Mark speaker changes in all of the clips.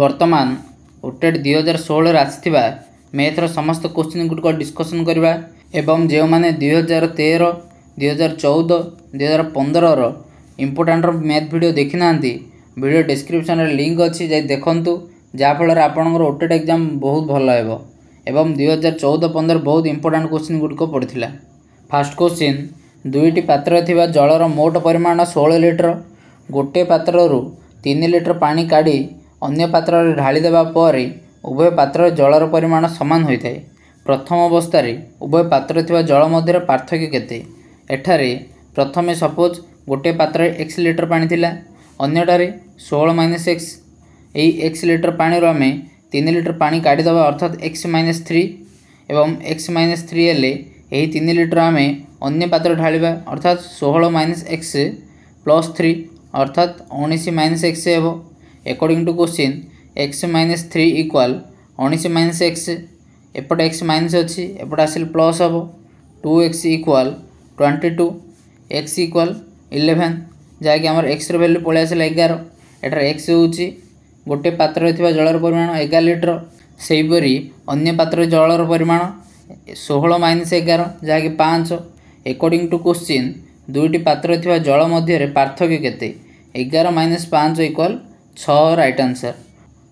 Speaker 1: ବର୍ତ୍ତମାନ ଓଟେଡ୍ ଦୁଇ ହଜାର ଷୋହଳରେ ଆସିଥିବା ମ୍ୟାଥ୍ର ସମସ୍ତ କୋଶ୍ଚିନ୍ ଗୁଡ଼ିକ ଡିସ୍କସନ୍ କରିବା ଏବଂ ଯେଉଁମାନେ ଦୁଇ ହଜାର ତେର ଦୁଇ ହଜାର ଚଉଦ ଦୁଇ ହଜାର ପନ୍ଦରର ଇମ୍ପୋର୍ଟାଣ୍ଟର ମ୍ୟାଥ୍ ଭିଡ଼ିଓ ଦେଖିନାହାନ୍ତି ଭିଡ଼ିଓ ଡିସ୍କ୍ରିପସନ୍ରେ ଲିଙ୍କ୍ ଅଛି ଯାଇ ଦେଖନ୍ତୁ ଯାହାଫଳରେ ଆପଣଙ୍କର ଓଟେଡ୍ ଏକ୍ଜାମ୍ ବହୁତ ଭଲ ହେବ ଏବଂ ଦୁଇ ହଜାର ଚଉଦ ପନ୍ଦର ବହୁତ ଇମ୍ପୋର୍ଟାଣ୍ଟ କୋଶ୍ଚିନ୍ ଗୁଡ଼ିକ ପଡ଼ିଥିଲା ଫାଷ୍ଟ କୋଶ୍ଚିନ୍ ଦୁଇଟି ପାତ୍ରରେ ଥିବା ଜଳର ମୋଟ ପରିମାଣ ଷୋହଳ ଲିଟର ଗୋଟିଏ ପାତ୍ରରୁ ତିନି ଲିଟର ପାଣି କାଢ଼ି ଅନ୍ୟ ପାତ୍ରରେ ଢାଳି ଦେବା ପରେ ଉଭୟ ପାତ୍ରରେ ଜଳର ପରିମାଣ ସମାନ ହୋଇଥାଏ ପ୍ରଥମ ଅବସ୍ଥାରେ ଉଭୟ ପାତ୍ରରେ ଥିବା ଜଳ ମଧ୍ୟରେ ପାର୍ଥକ୍ୟ କେତେ ଏଠାରେ ପ୍ରଥମେ ସପୋଜ୍ ଗୋଟିଏ ପାତ୍ରରେ ଏକ୍ସ ଲିଟର ପାଣି ଥିଲା ଅନ୍ୟଟାରେ ଷୋହଳ ମାଇନସ୍ ଏକ୍ସ ଏହି ଏକ୍ସ ଲିଟର ପାଣିରୁ ଆମେ ତିନି ଲିଟର ପାଣି କାଢ଼ିଦେବା ଅର୍ଥାତ୍ ଏକ୍ସ ମାଇନସ୍ ଥ୍ରୀ ଏବଂ ଏକ୍ସ ମାଇନସ୍ ଥ୍ରୀ ହେଲେ ଏହି ତିନି ଲିଟର ଆମେ ଅନ୍ୟ ପାତ୍ର ଢାଳିବା ଅର୍ଥାତ୍ ଷୋହଳ ମାଇନସ୍ ଏକ୍ସ ପ୍ଲସ୍ ଥ୍ରୀ ଅର୍ଥାତ୍ ଉଣେଇଶ ମାଇନସ୍ ଏକ୍ସ ହେବ according to question x minus three equal उन्नीस माइनस एक्स এপটে एक्स माइनस ଅଛି এপটে आस प्लस हम two x equal twenty two x equal eleven x র ভ্যালু পলে আসলে 11 এটার x হচ্ছে গোটে পাত্রে থাকা জলর পরিমাণ 11 লিটর সেইপরি অন্য পাত্রে জলর পরিমাণ 16 minus 11 যাকি 5 पाँच to टू क्वेश्चन दुईट पात्र जल मध्य पार्थक्य কেতে 11 minus 5 equal ଛଅ right answer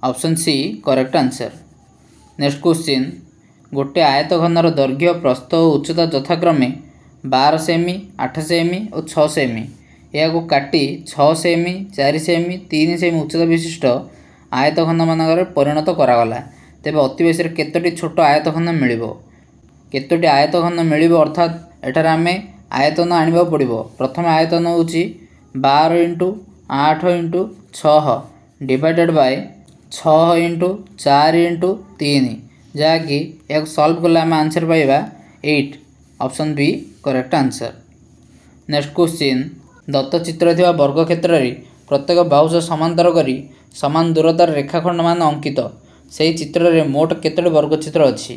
Speaker 1: option C correct answer next question ଗୋଟିଏ ଆୟତ ଘନର ଦୈର୍ଘ୍ୟ ପ୍ରସ୍ତ ଓ ଉଚ୍ଚତା ଯଥାକ୍ରମେ ବାର ସେମି ଆଠ ସେମି ଓ ଛଅ ସେମି ଏହାକୁ କାଟି ଛଅ ସେମି ଚାରି ସେମି ତିନି ସେମି ଉଚ୍ଚତା ବିଶିଷ୍ଟ ଆୟତ ଖଣ୍ଡମାନଙ୍କରେ ପରିଣତ କରାଗଲା ତେବେ ଅତିବେଶୀରେ କେତୋଟି ଛୋଟ ଆୟତ ଖଣ୍ଡ ମିଳିବ କେତୋଟି ଆୟତ ଖଣ୍ଡ ମିଳିବ ଅର୍ଥାତ୍ ଏଠାରେ ଆମେ ଆୟତନ ଆଣିବାକୁ ପଡ଼ିବ ପ୍ରଥମେ ଆୟତନ ହେଉଛି ବାର ଇଣ୍ଟୁ ଆଠ ଇଣ୍ଟୁ ଛଅ ଡିଭାଇଡ଼େଡ଼ ବାଇ ଛଅ ଇଣ୍ଟୁ ଚାରି ଇଣ୍ଟୁ ତିନି ଯାହାକି ଏହାକୁ ସଲ୍ଭ କଲେ ଆମେ ଆନ୍ସର୍ ପାଇବା eight option B correct answer next question ଦତ୍ତ ଚିତ୍ର ଥିବା ବର୍ଗକ୍ଷେତ୍ରରେ ପ୍ରତ୍ୟେକ ବାହୁଶ ସମାନ୍ତର କରି ସମାନ ଦୂରତାର ରେଖାଖଣ୍ଡମାନ ଅଙ୍କିତ ସେହି ଚିତ୍ରରେ ମୋଟ କେତୋଟି ବର୍ଗଚିତ୍ର ଅଛି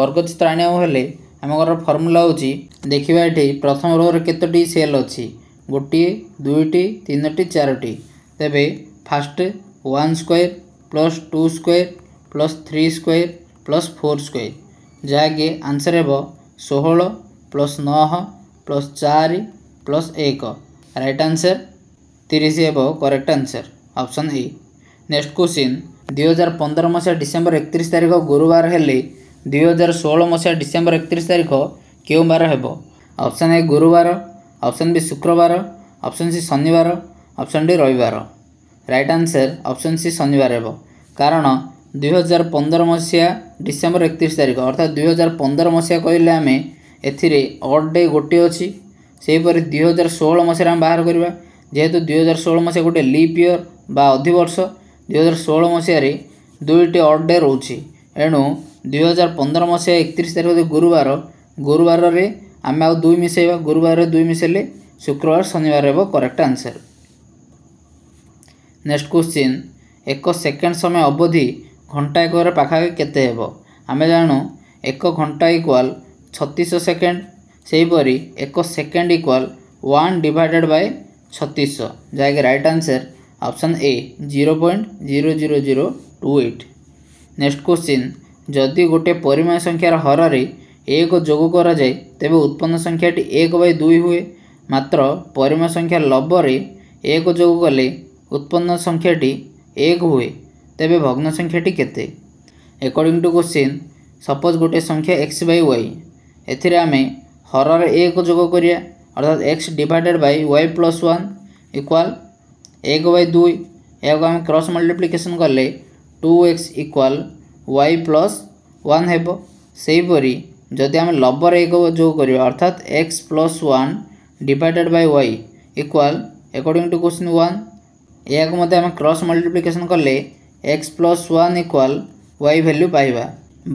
Speaker 1: ବର୍ଗଚିତ୍ର ଆଣିବାକୁ ହେଲେ ଆମର ଫର୍ମୁଲା ହେଉଛି ଦେଖିବା ଏଠି ପ୍ରଥମ ରୋଗରେ କେତୋଟି ସେଲ୍ ଅଛି ଗୋଟିଏ ଦୁଇଟି ତିନୋଟି ଚାରୋଟି ତେବେ first one square plus two square plus three square plus four square ଯାହାକି ଆନ୍ସର୍ ହେବ ଷୋହଳ ପ୍ଲସ୍ ନଅ ପ୍ଲସ୍ ଚାରି ପ୍ଲସ୍ ଏକ ରାଇଟ୍ ଆନ୍ସର୍ ତିରିଶ ହେବ correct answer option A next question ଦୁଇହଜାର ପନ୍ଦର ମସିହା ଡିସେମ୍ବର ଏକତିରିଶ ତାରିଖ ଗୁରୁବାର ହେଲେ ଦୁଇହଜାର ଷୋହଳ ମସିହା ଡିସେମ୍ବର ଏକତିରିଶ ତାରିଖ କେଉଁ ବାର ହେବ ଅପସନ୍ ଏ ଗୁରୁବାର ଅପସନ୍ ବି ଶୁକ୍ରବାର ଅପସନ୍ ସି ଶନିବାର ଅପସନ୍ ଡି ରବିବାର ରାଇଟ୍ ଆନ୍ସର୍ ଅପସନ୍ ସି ଶନିବାର ହେବ କାରଣ ଦୁଇହଜାର ପନ୍ଦର ମସିହା ଡିସେମ୍ବର ଏକତିରିଶ ତାରିଖ ଅର୍ଥାତ୍ ଦୁଇହଜାର ପନ୍ଦର ମସିହା କହିଲେ ଆମେ ଏଥିରେ ଅଡ଼୍ ଡେ ଗୋଟିଏ ଅଛି ସେହିପରି ଦୁଇହଜାର ଷୋହଳ ମସିହାରେ ଆମେ ବାହାର କରିବା ଯେହେତୁ ଦୁଇହଜାର ଷୋହଳ ମସିହା ଗୋଟିଏ ଲିପ୍ ଇୟର୍ ବା ଅଧିବର୍ଷ ଦୁଇହଜାର ଷୋହଳ ମସିହାରେ ଦୁଇଟି ଅଡ଼୍ ଡେ ରହୁଛି ଏଣୁ ଦୁଇହଜାର ପନ୍ଦର ମସିହା ଏକତିରିଶ ତାରିଖ ଗୁରୁବାର ଗୁରୁବାରରେ ଆମେ ଆଉ ଦୁଇ ମିଶାଇବା ଗୁରୁବାରରେ ଦୁଇ ମିଶାଇଲେ ଶୁକ୍ରବାର ଶନିବାର ହେବ କରେକ୍ଟ ଆନ୍ସର୍ ନେକ୍ସଟ କ୍ୱେଶ୍ଚିନ୍ ଏକ ସେକେଣ୍ଡ ସମୟ ଅବଧି ଘଣ୍ଟା ଏକର ପାଖାପାଖି କେତେ ହେବ ଆମେ ଜାଣୁ ଏକ ଘଣ୍ଟା ଇକ୍ୱାଲ୍ ଛତିଶହ ସେକେଣ୍ଡ ସେହିପରି ଏକ second equal one divided by ଛତିଶହ ଯାହାକି right answer option A zero point zero zero zero two eight next question ଯଦି ଗୋଟିଏ ପରିମାଣ ସଂଖ୍ୟାର ହରରେ ଏକ ଯୋଗ କରାଯାଏ ତେବେ ଉତ୍ପନ୍ନ ସଂଖ୍ୟାଟି ଏକ ବାଇ ଦୁଇ ହୁଏ ମାତ୍ର ପରିମାଣ ସଂଖ୍ୟା ଲବରେ ଏକ ଯୋଗ କଲେ ଉତ୍ପନ୍ନ ସଂଖ୍ୟାଟି ଏକ ହୁଏ ତେବେ ଭଗ୍ନ ସଂଖ୍ୟାଟି କେତେ ଏକର୍ଡ଼ିଂ ଟୁ କୋଶ୍ଚିନ୍ ସପୋଜ୍ ଗୋଟିଏ ସଂଖ୍ୟା ଏକ୍ସ ବାଇ ୱାଇ ଏଥିରେ ଆମେ ହରର ଏକ ଯୋଗ କରିବା ଅର୍ଥାତ୍ x divided by y plus one equal ଏକ ବାଇ ଦୁଇ ଏହାକୁ ଆମେ କ୍ରସ୍ ମଲ୍ଟିପ୍ଲିକେସନ୍ କଲେ two x equal y plus one ହେବ ସେହିପରି ଯଦି ଆମେ ଲବର ଏକ ଯୋଗ କରିବା ଅର୍ଥାତ୍ x plus one divided by y equal according to question one ଏହାକୁ ମଧ୍ୟ ଆମେ କ୍ରସ୍ ମଲ୍ଟିପ୍ଲିକେସନ୍ କଲେ x plus one equal y value ପାଇବା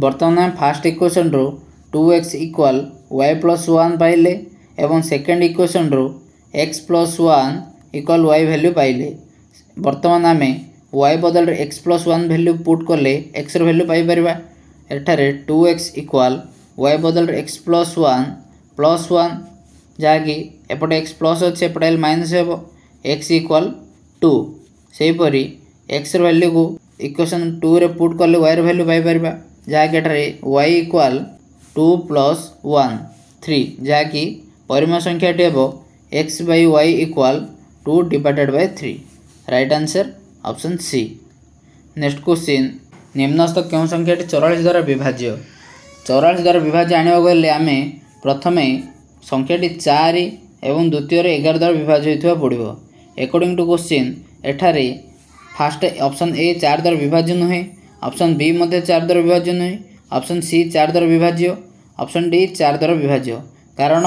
Speaker 1: ବର୍ତ୍ତମାନ ଆମେ ଫାର୍ଷ୍ଟ ଇକ୍ୱେସନ୍ରୁ two x equal y plus one ପାଇଲେ ଏବଂ ସେକେଣ୍ଡ ଇକ୍ୱେସନ୍ରୁ x plus one equal y value ପାଇଲେ ବର୍ତ୍ତମାନ ଆମେ ୱାଇ ବଦଳରେ x plus one value put କଲେ ଏକ୍ସର ଭ୍ୟାଲ୍ୟୁ ପାଇପାରିବା ଏଠାରେ ଟୁ ଏକ୍ସ ଇକ୍ୱାଲ୍ ୱାଇ ବଦଳରେ x plus one plus one ଯାହାକି ଏପଟେ ଏକ୍ସ ପ୍ଲସ୍ ଅଛି ଏପଟେ ହେଲେ ମାଇନସ୍ ହେବ ଏକ୍ସ ଇକ୍ୱାଲ୍ ଟୁ ସେହିପରି ଏକ୍ସର ଭାଲ୍ୟୁକୁ ଇକ୍ୱେସନ୍ ଟୁରେ ପୁଟ୍ କଲେ ୱାଇର ଭାଲ୍ୟୁ ପାଇପାରିବା ଯାହାକି ଏଠାରେ y equal two plus one three ଯାହାକି ପରିମା ସଂଖ୍ୟାଟି ହେବ x by y equal two divided by three right answer option C next question ନିମ୍ନସ୍ଥ କେଉଁ ସଂଖ୍ୟାଟି ଚଉରାଳିଶ ଦ୍ୱାରା ବିଭାଜ୍ୟ ଚଉରାଳିଶ ଦ୍ୱାରା ବିଭାଜ୍ୟ ଆଣିବାକୁ ହେଲେ ଆମେ ପ୍ରଥମେ ସଂଖ୍ୟାଟି ଚାରି ଏବଂ ଦ୍ୱିତୀୟରେ ଏଗାର ଦ୍ୱାରା ବିଭାଜ୍ୟ ହୋଇଥିବା ପଡ଼ିବ ଏକର୍ଡ଼ିଂ ଟୁ କୋଶ୍ଚିନ୍ ଏଠାରେ ଫାଷ୍ଟ ଅପସନ୍ ଏ ଚାରି ଦ୍ୱାରା ବିଭାଜ୍ୟ ନୁହେଁ ଅପସନ୍ ବି ମଧ୍ୟ ଚାରି ଦ୍ୱାରା ବିଭାଜ୍ୟ ନୁହେଁ ଅପସନ୍ ସି ଚାରି ଦ୍ୱାରା ବିଭାଜ୍ୟ ଅପସନ୍ ଡି ଚାରି ଦ୍ୱାରା ବିଭାଜ୍ୟ କାରଣ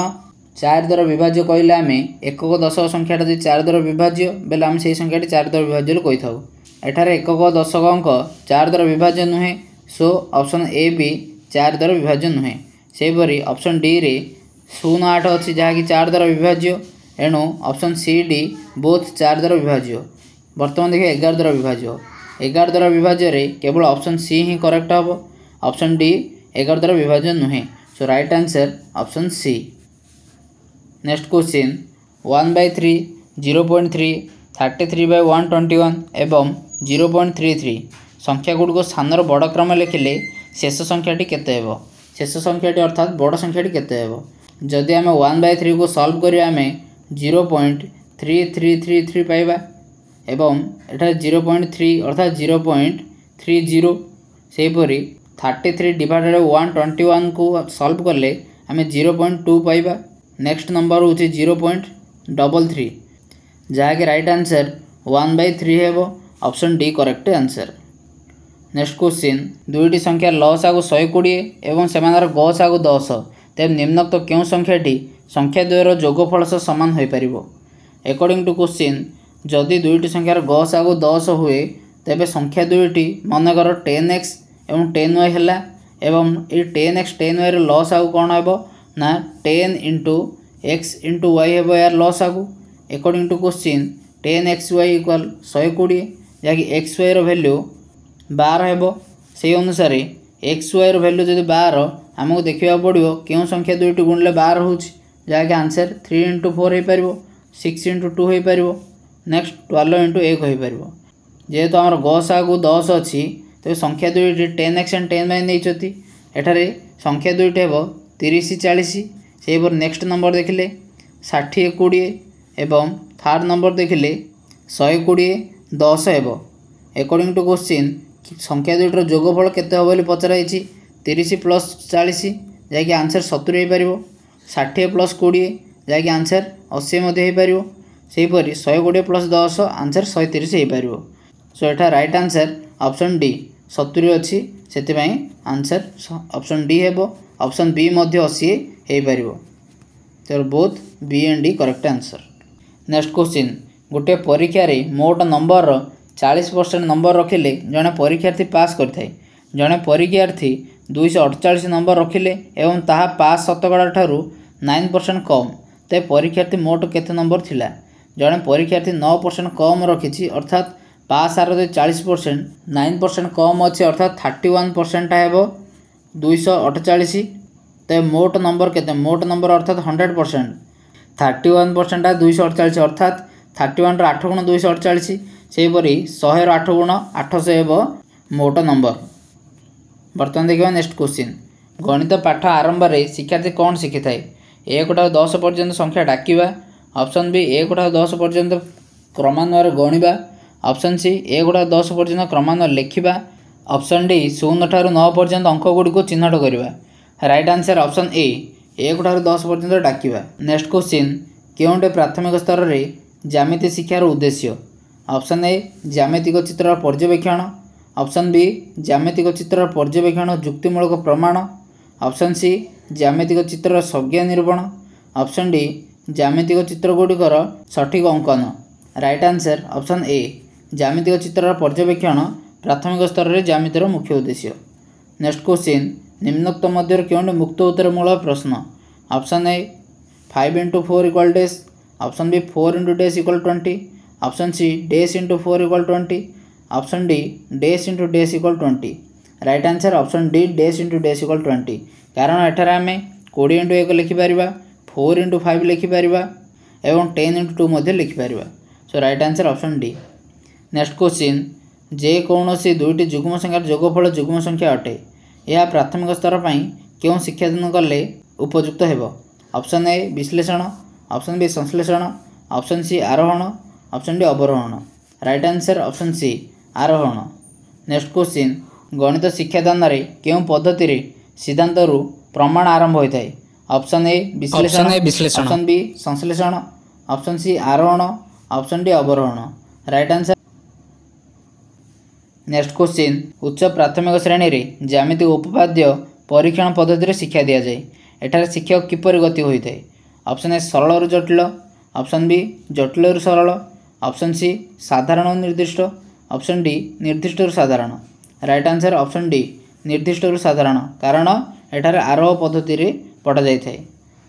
Speaker 1: ଚାରି ଦ୍ୱାରା ବିଭାଜ୍ୟ କହିଲେ ଆମେ ଏକକ ଦଶକ ସଂଖ୍ୟାଟା ଯଦି ଚାରି ଦ୍ୱାରା ବିଭାଜ୍ୟ ବେଲେ ଆମେ ସେହି ସଂଖ୍ୟାଟି ଚାରି ଦ୍ୱାରା ବିଭାଜ୍ୟ କହିଥାଉ ଏଠାରେ ଏକକ ଦଶକ ଅଙ୍କ ଚାରି ଦ୍ୱାରା ବିଭାଜ୍ୟ ନୁହେଁ ସୋ ଅପସନ୍ ଏ ବି ଚାରି ଦ୍ୱାରା ବିଭାଜ୍ୟ ନୁହେଁ ସେହିପରି ଅପସନ୍ ଡିରେ ଶୂନ ଆଠ ଅଛି ଯାହାକି ଚାରି ଦ୍ୱାରା ବିଭାଜ୍ୟ ଏଣୁ ଅପସନ୍ ସି ଡି बोथ चार द्वारा विभाज्य बर्तमान देखिए एगार द्वारा विभाज्य एगार द्वारा विभाज्य केवल अप्सन सी ही करेक्ट हम अप्सन डी एगार द्वारा विभाज्य नुहे so right answer option C next question one by three zero point three thirty three by one twenty one एवं जीरो पॉइंट थ्री थ्री संख्यागुड़क स्थान बड़ क्रम लिखिले शेष संख्या के शेष संख्या अर्थात बड़ संख्या के आम वन बै थ्री को सल्व करें zero point three three three three पाइबा एवं जीरो पॉइंट थ्री अर्थात जीरो पॉइंट थ्री जीरो से thirty three divided one twenty one को सल्व कले आम जीरो पॉइंट टू पाइबा नेक्स्ट नंबर हूँ जीरो पॉइंट डबल थ्री जहाँकि right answer one by three option D correct answer next question दुईट संख्या ल सागु शहे कोड़े से ग सागु दस तेब निम्नोक्त तो क्यों संख्याटी संख्या दुईर जोगफल सामान हो पार ଏକର୍ଡ଼ିଂ ଟୁ କୋଶ୍ଚିନ୍ ଯଦି ଦୁଇଟି ସଂଖ୍ୟାର ଗସ୍ ଆଗକୁ ଦଶ ହୁଏ ତେବେ ସଂଖ୍ୟା ଦୁଇଟି ମନେକର ଟେନ୍ ଏକ୍ସ ଏବଂ ଟେନ୍ ୱାଇ ହେଲା ଏବଂ ଏଇ ଟେନ୍ ଏକ୍ସ ଟେନ୍ ୱାଇର ଲସ୍ ଆଗକୁ କ'ଣ ହେବ ନା ten into x into y ହେବ ଏହାର ଲସ୍ ଆଗକୁ according to question ten x y equal ଶହେ କୋଡ଼ିଏ ଯାହାକି ଏକ୍ସ ୱାଇର ଭ୍ୟାଲ୍ୟୁ ବାର ହେବ ସେହି ଅନୁସାରେ ଏକ୍ସ ୱାଇର ଭ୍ୟାଲ୍ୟୁ ଯଦି ବାର ଆମକୁ ଦେଖିବାକୁ ପଡ଼ିବ କେଉଁ ସଂଖ୍ୟା ଦୁଇଟି ଗୁଣିଲେ ବାର ହେଉଛି ଯାହାକି ଆନ୍ସର୍ ଥ୍ରୀ ଇଣ୍ଟୁ ଫୋର୍ ହୋଇପାରିବ সিক্স ইন্টু টু হয়েপার নেক্সট টুয়েলভ ইন্টু এক হয়েপার যেহেতু আমার গস আগু দশ অছি তবে সংখ্যা দুইটি ten x and ten y নেইছন্তি এঠারে সংখ্যা দুইটি হব তিরিশ চাশ সেইভাবে নেক্সট নম্বর দেখলে ষাঠিয়ে কোড়িয়ে এবং থার্ড নম্বর দেখলে শহে কোড়িয়ে দশ হব একর্ডিং টু কোশ্চিন সংখ্যা দুইটির যোগফল কেতে হব বলে পচরা হয়েছি তিরিশ প্লস চাশ যা কি আনসর সতুরি হয়ে পার ষাঠিয়ে প্লস কোড়িয়ে যা আনসর ଅଶୀ ମଧ୍ୟ ହୋଇପାରିବ ସେହିପରି ଶହେ କୋଡ଼ିଏ ପ୍ଲସ୍ ଦଶ ଆନ୍ସର୍ ଶହେ ତିରିଶ ହୋଇପାରିବ ସୋ ଏଠା ରାଇଟ୍ ଆନ୍ସର୍ ଅପସନ୍ ଡି ସତୁରୀ ଅଛି ସେଥିପାଇଁ ଆନ୍ସର୍ ଅପସନ୍ ଡି ହେବ ଅପସନ୍ ବି ମଧ୍ୟ ଅଶୀ ହୋଇପାରିବ ତେଣୁ both B and D correct answer next question ଗୋଟିଏ ପରୀକ୍ଷାରେ ମୋଟ ନମ୍ବରର ଚାଳିଶ ପରସେଣ୍ଟ ନମ୍ବର ରଖିଲେ ଜଣେ ପରୀକ୍ଷାର୍ଥୀ ପାସ୍ କରିଥାଏ ଜଣେ ପରୀକ୍ଷାର୍ଥୀ ଦୁଇଶହ ଅଠଚାଳିଶ ନମ୍ବର ରଖିଲେ ଏବଂ ତାହା ପାସ୍ ଶତକଡ଼ା ଠାରୁ ନାଇନ୍ ପରସେଣ୍ଟ କମ୍ ତେବେ ପରୀକ୍ଷାର୍ଥୀ ମୋଟ କେତେ ନମ୍ବର ଥିଲା ଜଣେ ପରୀକ୍ଷାର୍ଥୀ ନଅ ପରସେଣ୍ଟ କମ୍ ରଖିଛି ଅର୍ଥାତ୍ ପାସ୍ ଆର ଯଦି ଚାଳିଶ ପରସେଣ୍ଟ ନାଇନ୍ ପରସେଣ୍ଟ କମ୍ ଅଛି ଅର୍ଥାତ୍ ଥାର୍ଟି ୱାନ୍ ପରସେଣ୍ଟଟା ହେବ ଦୁଇଶହ ଅଠଚାଳିଶ ତେବେ ମୋଟ ନମ୍ବର କେତେ ମୋଟ ନମ୍ବର ଅର୍ଥାତ୍ ହଣ୍ଡ୍ରେଡ଼୍ ପରସେଣ୍ଟ ଥାର୍ଟି ୱାନ୍ ପରସେଣ୍ଟଟା ଦୁଇଶହ ଅଠଚାଳିଶ ଅର୍ଥାତ୍ ଥାର୍ଟି ୱାନ୍ର ଆଠ ଗୁଣ ଦୁଇଶହ ଅଠଚାଳିଶ ସେହିପରି ଶହେର ଆଠ ଗୁଣ ଆଠଶହ ହେବ ମୋଟ ନମ୍ବର ବର୍ତ୍ତମାନ ଦେଖିବା ନେକ୍ସଟ କୋଶ୍ଚିନ୍ ଗଣିତ ପାଠ ଆରମ୍ଭରେ ଶିକ୍ଷାର୍ଥୀ କ'ଣ ଶିଖିଥାଏ ଏକଠାରୁ ଦଶ ପର୍ଯ୍ୟନ୍ତ ସଂଖ୍ୟା ଡାକିବା ଅପସନ୍ ବି ଏକଠାରୁ ଦଶ ପର୍ଯ୍ୟନ୍ତ କ୍ରମାନ୍ୱୟରେ ଗଣିବା ଅପସନ୍ ସି ଏକଠାରୁ ଦଶ ପର୍ଯ୍ୟନ୍ତ କ୍ରମାନ୍ୱୟରେ ଲେଖିବା ଅପସନ୍ ଡି ଶୂନଠାରୁ ନଅ ପର୍ଯ୍ୟନ୍ତ ଅଙ୍କଗୁଡ଼ିକୁ ଚିହ୍ନଟ କରିବା ରାଇଟ୍ ଆନ୍ସର୍ ଅପସନ୍ ଏ ଏକଠାରୁ ଦଶ ପର୍ଯ୍ୟନ୍ତ ଡାକିବା ନେକ୍ସଟ କୋଶ୍ଚିନ୍ କେଉଁଟି ପ୍ରାଥମିକ ସ୍ତରରେ ଜ୍ୟାମିତି ଶିକ୍ଷାର ଉଦ୍ଦେଶ୍ୟ ଅପସନ୍ ଏ ଜ୍ୟାମିତିକ ଚିତ୍ରର ପର୍ଯ୍ୟବେକ୍ଷଣ ଅପସନ୍ ବି ଜ୍ୟାମିତିକ ଚିତ୍ରର ପର୍ଯ୍ୟବେକ୍ଷଣ ଯୁକ୍ତିମୂଳକ ପ୍ରମାଣ ଅପସନ୍ ସି ଜ୍ୟାମିତିକ ଚିତ୍ରର ସଂଜ୍ଞା ନିରୂପଣ ଅପସନ୍ ଡି ଜ୍ୟାମିତିକ ଚିତ୍ର ଗୁଡ଼ିକର ସଠିକ ଅଙ୍କନ ରାଇଟ୍ ଆନ୍ସର୍ ଅପସନ୍ ଏ ଜ୍ୟାମିତିକ ଚିତ୍ରର ପର୍ଯ୍ୟବେକ୍ଷଣ ପ୍ରାଥମିକ ସ୍ତରରେ ଜ୍ୟାମିତିର ମୁଖ୍ୟ ଉଦ୍ଦେଶ୍ୟ ନେକ୍ସଟ କ୍ୱେଶ୍ଚିନ୍ ନିମ୍ନୋକ୍ତ ମଧ୍ୟରୁ କେଉଁଠି ମୁକ୍ତ ଉତ୍ତରମୂଳ ପ୍ରଶ୍ନ option A five into four equal dash option B four into dash equal twenty option C dash into four equal twenty option D dash into dash equal twenty right answer option D dash into dash equal twenty କାରଣ ଏଠାରେ ଆମେ କୋଡ଼ିଏ into ଏକ ଲେଖିପାରିବା four into five ଲେଖିପାରିବା ଏବଂ ten into two ମଧ୍ୟ ଲେଖିପାରିବା so right answer option D next question ଯେକୌଣସି ଦୁଇଟି ଯୁଗ୍ମ ସଂଖ୍ୟାର ଯୋଗଫଳ ଯୁଗ୍ମ ସଂଖ୍ୟା ଅଟେ ଏହା ପ୍ରାଥମିକ ସ୍ତର ପାଇଁ କେଉଁ ଶିକ୍ଷାଦାନ କଲେ ଉପଯୁକ୍ତ ହେବ ଅପ୍ସନ୍ ଏ ବିଶ୍ଳେଷଣ ଅପ୍ସନ୍ ବି ସଂଶ୍ଳେଷଣ ଅପ୍ସନ୍ ସି ଆରୋହଣ ଅପ୍ସନ୍ ଡି ଅବରୋହଣ ରାଇଟ୍ ଆନ୍ସର୍ ଅପ୍ସନ୍ ସି ଆରୋହଣ ନେକ୍ସଟ କୋଶ୍ଚିନ୍ ଗଣିତ ଶିକ୍ଷାଦାନରେ କେଉଁ ପଦ୍ଧତିରେ ସିଦ୍ଧାନ୍ତରୁ ପ୍ରମାଣ ଆରମ୍ଭ ହୋଇଥାଏ ଅପସନ୍ ଏ ବିଶ୍ଳେଷଣ ଅପସନ୍ ବି ସଂଶ୍ଳେଷଣ ଅପସନ୍ ସି ଆରୋହଣ ଅପସନ୍ ଡି ଅବରୋହଣ ରାଇଟ୍ ଆନ୍ସର ନେକ୍ସଟ କ୍ୱେଶ୍ଚିନ୍ ଉଚ୍ଚ ପ୍ରାଥମିକ ଶ୍ରେଣୀରେ ଜ୍ୟାମିତିକ ଉପପାଦ୍ୟ ପରୀକ୍ଷଣ ପଦ୍ଧତିରେ ଶିକ୍ଷା ଦିଆଯାଏ ଏଠାରେ ଶିକ୍ଷକ କିପରି ଗତି ହୋଇଥାଏ ଅପସନ୍ ଏ ସରଳରୁ ଜଟିଳ ଅପସନ୍ ବି ଜଟିଳରୁ ସରଳ ଅପସନ୍ ସି ସାଧାରଣ ନିର୍ଦ୍ଦିଷ୍ଟ ଅପସନ୍ ଡି ନିର୍ଦ୍ଦିଷ୍ଟରୁ ସାଧାରଣ ରାଇଟ୍ ଆନ୍ସର ଅପସନ୍ ଡି ନିର୍ଦ୍ଦିଷ୍ଟ ରୁ ସାଧାରଣ କାରଣ ଏଠାରେ ଆରୋହ ପଦ୍ଧତିରେ ପଠାଯାଇଥାଏ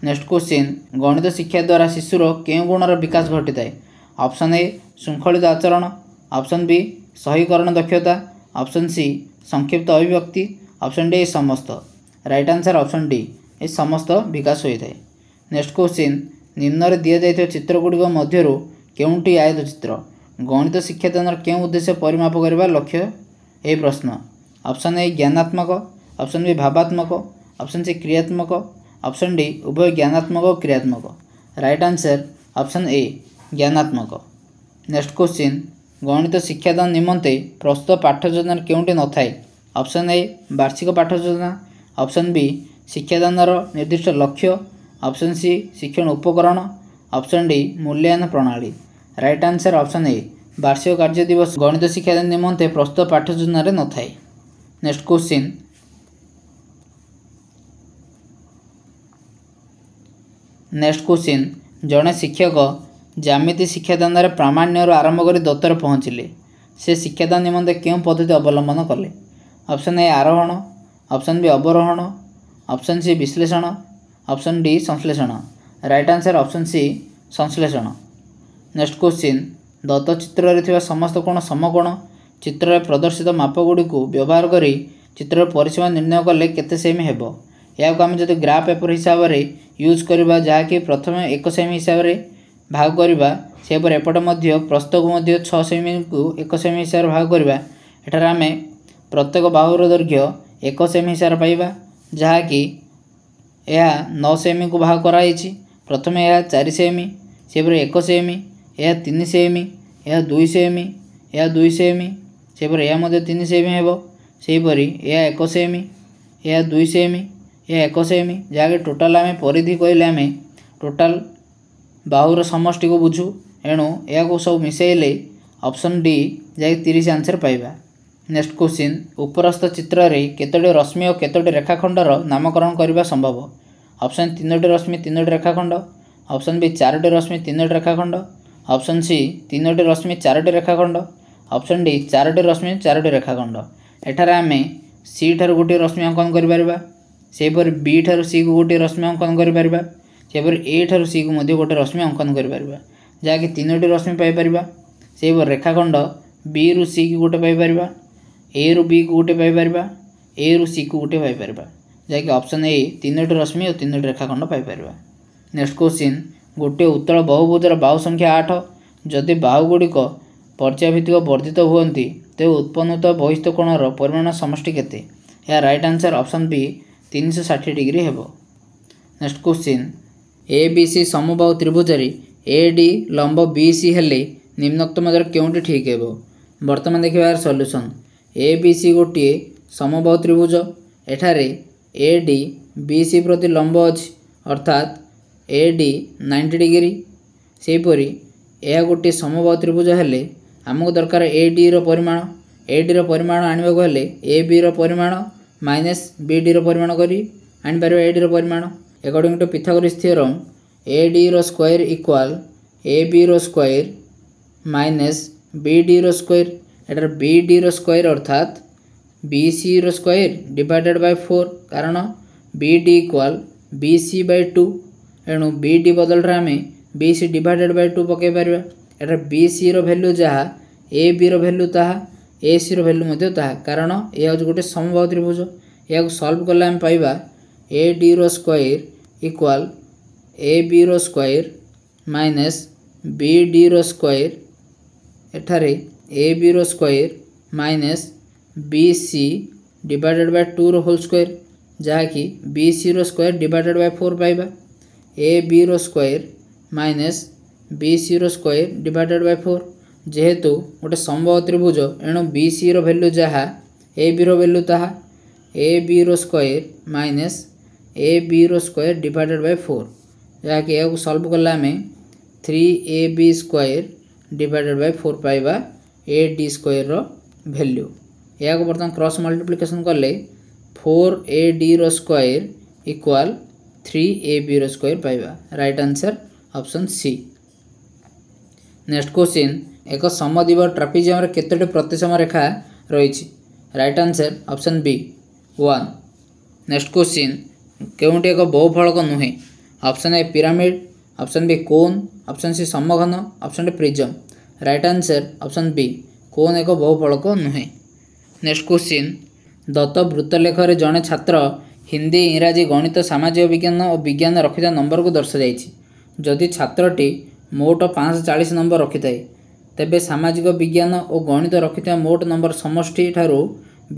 Speaker 1: ନେକ୍ସଟ କ୍ୱେଶ୍ଚିନ୍ ଗଣିତ ଶିକ୍ଷା ଦ୍ୱାରା ଶିଶୁର କେଉଁ ଗୁଣର ବିକାଶ ଘଟିଥାଏ ଅପସନ୍ ଏ ଶୃଙ୍ଖଳିତ ଆଚରଣ ଅପସନ୍ ବି ସହିକରଣ ଦକ୍ଷତା ଅପସନ୍ ସି ସଂକ୍ଷିପ୍ତ ଅଭିବ୍ୟକ୍ତି ଅପସନ୍ ଡି ଏ ସମସ୍ତ ରାଇଟ୍ ଆନ୍ସର୍ ଅପସନ୍ ଡି ଏ ସମସ୍ତ ବିକାଶ ହୋଇଥାଏ ନେକ୍ସଟ କ୍ୱେଶ୍ଚିନ୍ ନିମ୍ନରେ ଦିଆଯାଇଥିବା ଚିତ୍ରଗୁଡ଼ିକ ମଧ୍ୟରୁ କେଉଁଟି ଆୟତ ଚିତ୍ର ଗଣିତ ଶିକ୍ଷାଦାନର କେଉଁ ଉଦ୍ଦେଶ୍ୟ ପରିମାପ କରିବା ଲକ୍ଷ୍ୟ ଏ ପ୍ରଶ୍ନ ऑप्शन ए ज्ञानात्मक ऑप्शन बी भावात्मक ऑप्शन सी क्रियात्मक ऑप्शन डी उभय ज्ञानात्मक और क्रियात्मक राइट आंसर ऑप्शन ए ज्ञानात्मक नेक्स्ट क्वेश्चन गणित शिक्षादान निमंत प्रस्तुत पाठ योजना क्योंटे न थाए ऑप्शन ए वार्षिक पाठ योजना ऑप्शन बी शिक्षादान निर्दिष्ट लक्ष्य ऑप्शन सी शिक्षण उपकरण ऑप्शन डी मूल्यायन प्रणाली राइट आंसर ऑप्शन ए वार्षिक कार्य दिवस गणित शिक्षादान निमंत प्रस्तुत पाठ योजन न थाए नेक्स्ट क्वेश्चन नेक्स्ट क्वेश्चन जड़े शिक्षक जमीती शिक्षादान प्रामाण्यर आरंभ कर दत्तर पहुँचिले से शिक्षादान निम्त क्यों पद्धति अवलंबन कले ऑप्शन ए आरोहण ऑप्शन बी अवरोहण ऑप्शन सी विश्लेषण ऑप्शन डी संश्लेषण राइट आंसर ऑप्शन सी संश्लेषण नेक्स्ट क्वेश्चन दत्त चित्र समस्त कोण समकोण ଚିତ୍ରରେ ପ୍ରଦର୍ଶିତ ମାପଗୁଡ଼ିକୁ ବ୍ୟବହାର କରି ଚିତ୍ରର ପରିସୀମା ନିର୍ଣ୍ଣୟ କଲେ କେତେ ସେମି ହେବ ଏହାକୁ ଆମେ ଯଦି ଗ୍ରାଫ ପେପର ହିସାବରେ ୟୁଜ୍ କରିବା ଯାହାକି ପ୍ରଥମେ ଏକ ସେମି ହିସାବରେ ଭାଗ କରିବା ସେପରି ଏପଟେ ମଧ୍ୟ ପ୍ରସ୍ତକୁ ମଧ୍ୟ ଛଅ ସେମିକୁ ଏକ ସେମି ହିସାବରେ ଭାଗ କରିବା ଏଠାରେ ଆମେ ପ୍ରତ୍ୟେକ ବାହୁର ଦୈର୍ଘ୍ୟ ଏକ ସେମି ହିସାବରେ ପାଇବା ଯାହାକି ଏହା ନଅ ସେମିକୁ ଭାଗ କରାଯାଇଛି ପ୍ରଥମେ ଏହା ଚାରି ସେମି ସେପରି ଏକ ସେମି ଏହା ତିନି ସେମି ଏହା ଦୁଇ ସେମି ଏହା ଦୁଇ ସେମି ସେହିପରି ଏହା ମଧ୍ୟ ତିନି ସେମି ହେବ ସେହିପରି ଏହା ଏକ ସେମି ଏହା ଦୁଇ ସେମି ଏହା ଏକ ସେମି ଯାହାକି ଟୋଟାଲ୍ ଆମେ ପରିଧି କହିଲେ ଆମେ ଟୋଟାଲ୍ ବାହୁର ସମଷ୍ଟିକୁ ବୁଝୁ ଏଣୁ ଏହାକୁ ସବୁ ମିଶାଇଲେ ଅପସନ୍ ଡି ଯାଇକି ତିରିଶ ଆନ୍ସର୍ ପାଇବା ନେକ୍ସଟ କୋଶ୍ଚିନ୍ ଉପରସ୍ଥ ଚିତ୍ରରେ କେତୋଟି ରଶ୍ମି ଓ କେତୋଟି ରେଖାଖଣ୍ଡର ନାମକରଣ କରିବା ସମ୍ଭବ ଅପସନ୍ ତିନୋଟି ରଶ୍ମି ତିନୋଟି ରେଖାଖଣ୍ଡ ଅପସନ୍ ବି ଚାରୋଟି ରଶ୍ମି ତିନୋଟି ରେଖାଖଣ୍ଡ ଅପସନ୍ ସି ତିନୋଟି ରଶ୍ମି ଚାରୋଟି ରେଖାଖଣ୍ଡ ଅପସନ୍ ଡି ଚାରୋଟି ରଶ୍ମି ଚାରୋଟି ରେଖାଖଣ୍ଡ ଏଠାରେ ଆମେ ସି ଠାରୁ ଗୋଟିଏ ରଶ୍ମି ଅଙ୍କନ କରିପାରିବା ସେହିପରି ବି ଠାରୁ ସିକୁ ଗୋଟିଏ ରଶ୍ମି ଅଙ୍କନ କରିପାରିବା ସେହିପରି ଏ ଠାରୁ ସିକୁ ମଧ୍ୟ ଗୋଟିଏ ରଶ୍ମି ଅଙ୍କନ କରିପାରିବା ଯାହାକି ତିନୋଟି ରଶ୍ମି ପାଇପାରିବା ସେହିପରି ରେଖାଖଣ୍ଡ ବିରୁ ସିକୁ ଗୋଟେ ପାଇପାରିବା ଏରୁ ବିକୁ ଗୋଟେ ପାଇପାରିବା ଏରୁ ସିକୁ ଗୋଟେ ପାଇପାରିବା ଯାହାକି ଅପସନ୍ ଏ ତିନୋଟି ରଶ୍ମି ଓ ତିନୋଟି ରେଖାଖଣ୍ଡ ପାଇପାରିବା ନେକ୍ସଟ କୋଶ୍ଚିନ୍ ଗୋଟିଏ ଉତ୍ତଳ ବହୁଭୁଜର ବାହୁ ସଂଖ୍ୟା ଆଠ ଯଦି ବାହୁଗୁଡ଼ିକ ପର୍ଯ୍ୟାୟଭିତ୍ତିକ ବର୍ଦ୍ଧିତ ହୁଅନ୍ତି ତେବେ ଉତ୍ପନ୍ନତ ବହିସ୍ତ କୋଣର ପରିମାଣ ସମଷ୍ଟି କେତେ ଏହା ରାଇଟ୍ ଆନ୍ସର୍ ଅପସନ୍ ବି ତିନିଶହ ଷାଠିଏ ଡିଗ୍ରୀ ହେବ next question A B C ସମବାହୁ ତ୍ରିଭୁଜରେ ଏ ଡି ଲମ୍ବ ବି ସି ହେଲେ ନିମ୍ନକ୍ତ ମଧ୍ୟରେ କେଉଁଠି ଠିକ୍ ହେବ ବର୍ତ୍ତମାନ ଦେଖିବାର ସଲ୍ୟୁସନ୍ ଏ ବି ସି ଗୋଟିଏ ସମବାହୁ ତ୍ରିଭୁଜ ଏଠାରେ ଏ ଡି ବି ସି ପ୍ରତି ଲମ୍ବ ଅଛି ଅର୍ଥାତ୍ ଏ ଡି ନାଇଣ୍ଟି ଡିଗ୍ରୀ ସେହିପରି ଏହା ଗୋଟିଏ ସମବାହୁ ତ୍ରିଭୁଜ ହେଲେ ଆମକୁ ଦରକାର ଏ ଡିର ପରିମାଣ ଏ ଡିର ପରିମାଣ ଆଣିବାକୁ ହେଲେ ଏ ବିର ପରିମାଣ ମାଇନସ୍ ବି ଡିର ପରିମାଣ କରି ଆଣିପାରିବା ଏ ଡିର ପରିମାଣ according to Pythagoras theorem A ଡିର ସ୍କୋୟାର ଇକ୍ୱାଲ୍ ଏ ବିର ସ୍କୋୟାର ମାଇନସ୍ ବି ଡିର ସ୍କୋୟାର ଏଟାର ବି ଡିର ସ୍କୋୟାର ଅର୍ଥାତ୍ বি সির স্কোয়ার ডিভাইডেড বাই ফোর কারণ B D equal B C by two এণু বি ডি বদলরে আমি B C divided by two পকাই পারা ଏଠାରେ ବି ସିର ଭ୍ୟାଲ୍ୟୁ ଯାହା ଏ ବିର ଭ୍ୟାଲ୍ୟୁ ତାହା ଏ ସିର ଭ୍ୟାଲ୍ୟୁ ମଧ୍ୟ ତାହା କାରଣ ଏହା ହେଉଛି ଗୋଟେ ସମବାହୁ ତ୍ରିଭୁଜ ଏହାକୁ ସଲ୍ଭ କଲେ ଆମେ ପାଇବା ଏ ଡିର ସ୍କୋୟାର ଇକ୍ୱାଲ୍ ଏ ବିର ସ୍କୋୟାର ମାଇନସ୍ ବି ଡିର ସ୍କୋୟାର ଏଠାରେ ଏ ବିର square minus B C divided by ଟୁର ହୋଲ୍ ସ୍କୋୟାର ଯାହାକି ବି ସିର ସ୍କୋୟାର ଡିଭାଇଡ଼େଡ଼୍ ବାଇ ଫୋର୍ ପାଇବା ଏ ବିର ସ୍କୋୟାର ମାଇନସ୍ बी सी रोयर डिडेड बै फोर जेहेतु गोटे समवाय त्रिभुज एणु बी सी रैल्यू जहाँ ए बी रैल्यू ता ए बी रोयर माइनस ए बी स्क् डिडेड बै फोर जहाँकि सल्व कले आम three A B square divided by four पाइबा ए डी स्क्वयर रैल्यू यहाँ बर्तमान क्रस मल्टीप्लिकेसन कले फोर ए डी रोयर इक्वाल थ्री ए बी रोयर पाइबा right answer option C next question ଏକ ସମଦ୍ୱୀପ ଟ୍ରାପିଜିୟମରେ କେତୋଟି ପ୍ରତିସମ ରେଖା ରହିଛି right answer option B one next question କେଉଁଠି ଏକ ବହୁଫଳକ ନୁହେଁ option A pyramid option B cone option C ସମଘନ option D prism right answer option B cone ଏକ ବହୁଫଳକ ନୁହେଁ ନେକ୍ସଟ କ୍ୱେଶ୍ଚିନ୍ ଦତ୍ତ ବୃତ୍ତଲେଖରେ ଜଣେ ଛାତ୍ର ହିନ୍ଦୀ ଇଂରାଜୀ ଗଣିତ ସାମାଜିକ ବିଜ୍ଞାନ ଓ ବିଜ୍ଞାନ ରଖିଥିବା ନମ୍ବରକୁ ଦର୍ଶାଯାଇଛି ଯଦି ଛାତ୍ରଟି ମୋଟ ପାଞ୍ଚଶହ ଚାଳିଶ ନମ୍ବର ରଖିଥାଏ ତେବେ ସାମାଜିକ ବିଜ୍ଞାନ ଓ ଗଣିତ ରଖିଥିବା ମୋଟ ନମ୍ବର ସମଷ୍ଟି ଠାରୁ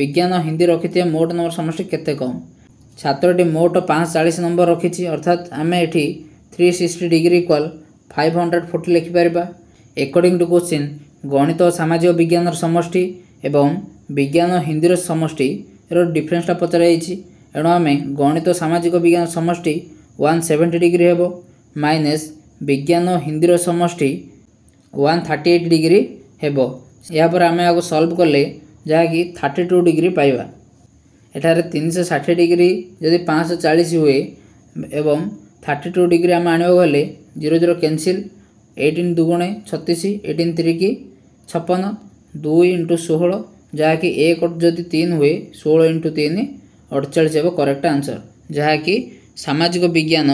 Speaker 1: ବିଜ୍ଞାନ ହିନ୍ଦୀ ରଖିଥିବା ମୋଟ ନମ୍ବର ସମଷ୍ଟି କେତେ କମ୍ ଛାତ୍ରଟି ମୋଟ ପାଞ୍ଚଶହ ଚାଳିଶ ନମ୍ବର ରଖିଛି ଅର୍ଥାତ୍ ଆମେ ଏଠି three sixty degree equal five hundred forty ଲେଖିପାରିବା ଏକର୍ଡ଼ିଙ୍ଗ ଟୁ କୋଶ୍ଚିନ୍ ଗଣିତ ଓ ସାମାଜିକ ବିଜ୍ଞାନର ସମଷ୍ଟି ଏବଂ ବିଜ୍ଞାନ ହିନ୍ଦୀର ସମଷ୍ଟିର ଡିଫରେନ୍ସଟା ପଚରାଯାଇଛି ଏଣୁ ଆମେ ଗଣିତ ସାମାଜିକ ବିଜ୍ଞାନ ସମଷ୍ଟି ୱାନ୍ ସେଭେଣ୍ଟି ଡିଗ୍ରୀ ହେବ ମାଇନସ୍ ବିଜ୍ଞାନ ହିନ୍ଦୀର ସମଷ୍ଟି ୱାନ୍ ଥାର୍ଟି ଏଇଟ୍ ଡିଗ୍ରୀ ହେବ ଏହାପରେ ଆମେ ଆକୁ ସଲ୍ଭ କଲେ ଯାହାକି ଥାର୍ଟି ଟୁ ଡିଗ୍ରୀ ପାଇବା ଏଠାରେ ତିନିଶହ ଷାଠିଏ ଡିଗ୍ରୀ ଯଦି ପାଞ୍ଚଶହ ଚାଳିଶ ହୁଏ ଏବଂ ଥାର୍ଟି ଟୁ ଡିଗ୍ରୀ ଆମେ ଆଣିବାକୁ ହେଲେ zero zero cancel eight in ଦୁଗୁଣେ ଛତିଶ ଏଇଟ୍ ଇନ୍ ତିରିକି ଛପନ ଦୁଇ ଇଣ୍ଟୁ ଷୋହଳ ଯାହାକି ଏକ ଯଦି ତିନି ହୁଏ ଷୋହଳ ଇଣ୍ଟୁ ତିନି ଅଠଚାଳିଶ ହେବ କରେକ୍ଟ ଆନ୍ସର୍ ଯାହାକି ସାମାଜିକ ବିଜ୍ଞାନ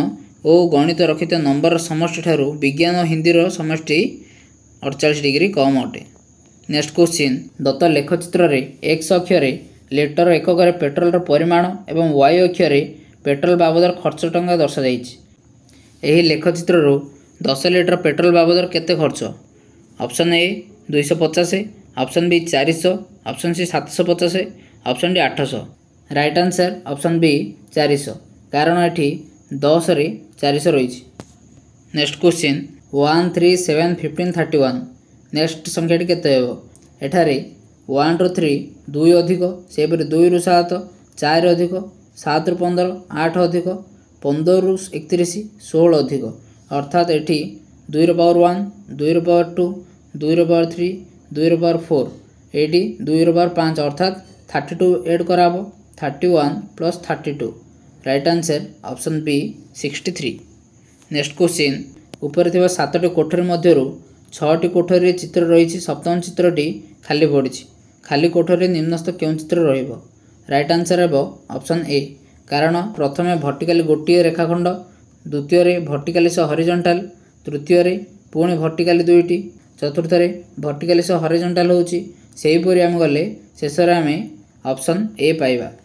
Speaker 1: ଓ ଗଣିତ ରଖିଥିବା ନମ୍ବର ସମଷ୍ଟି ଠାରୁ ବିଜ୍ଞାନ ଓ ହିନ୍ଦୀର ସମଷ୍ଟି ଅଠଚାଳିଶ ଡିଗ୍ରୀ କମ୍ ଅଟେ ନେକ୍ସଟ କୋଶ୍ଚିନ୍ ଦତ୍ତ ଲେଖଚିତ୍ରରେ ଏକ୍ସ ଅକ୍ଷରେ ଲିଟର ଏକକରେ ପେଟ୍ରୋଲର ପରିମାଣ ଏବଂ ୱାଇ ଅକ୍ଷରେ ପେଟ୍ରୋଲ ବାବଦର ଖର୍ଚ୍ଚ ଟଙ୍କା ଦର୍ଶାଯାଇଛି ଏହି ଲେଖଚିତ୍ରରୁ ଦଶ ଲିଟର ପେଟ୍ରୋଲ ବାବଦର କେତେ ଖର୍ଚ୍ଚ ଅପସନ୍ ଏ ଦୁଇଶହ ପଚାଶ ଅପସନ୍ ବି ଚାରିଶହ ଅପସନ୍ ସି ସାତଶହ ପଚାଶ ଅପସନ୍ ଡି ଆଠଶହ ରାଇଟ୍ ଆନ୍ସର୍ ଅପସନ୍ ବି ଚାରିଶହ କାରଣ ଏଠି ଦଶରେ ଚାରିଶହ ରହିଛି next question one three seven fifteen thirty one next ସଂଖ୍ୟାଟି କେତେ ହେବ ଏଠାରେ ୱାନ୍ରୁ ଥ୍ରୀ ଦୁଇ ଅଧିକ ସେହିପରି ଦୁଇରୁ ସାତ ଚାରି ଅଧିକ ସାତରୁ ପନ୍ଦର ଆଠ ଅଧିକ ପନ୍ଦରରୁ ଏକତିରିଶ ଷୋହଳ ଅଧିକ ଅର୍ଥାତ୍ ଏଠି ଦୁଇର ପାୱାର ୱାନ୍ ଦୁଇର ପାୱାର ଟୁ ଦୁଇର ପାୱାର ଥ୍ରୀ ଦୁଇର ପାୱାର ଫୋର୍ ଏଇଠି ଦୁଇର ପାୱାର ପାଞ୍ଚ ଅର୍ଥାତ୍ ଥାର୍ଟି ଟୁ ଏଡ଼୍ କରାହେବ thirty one plus thirty two right answer option B sixty three next question ଉପରେ ଥିବା ସାତଟି କୋଠରୀ ମଧ୍ୟରୁ ଛଅଟି କୋଠରୀରେ ଚିତ୍ର ରହିଛି ସପ୍ତମ ଚିତ୍ରଟି ଖାଲି ପଡ଼ିଛି ଖାଲି କୋଠରୀରେ ନିମ୍ନସ୍ଥ କେଉଁ ଚିତ୍ର ରହିବ ରାଇଟ୍ ଆନ୍ସର ହେବ ଅପସନ୍ ଏ କାରଣ ପ୍ରଥମେ ଭର୍ଟିକାଲି ଗୋଟିଏ ରେଖାଖଣ୍ଡ ଦ୍ୱିତୀୟରେ ଭର୍ଟିକାଲି ସହ ହରିଜଣ୍ଟାଲ ତୃତୀୟରେ ପୁଣି ଭର୍ଟିକାଲି ଦୁଇଟି ଚତୁର୍ଥରେ ଭର୍ଟିକାଲି ସହ ହରିଜଣ୍ଟାଲ ହେଉଛି ସେହିପରି ଆମେ ଗଲେ ଶେଷରେ ଆମେ ଅପସନ୍ ଏ ପାଇବା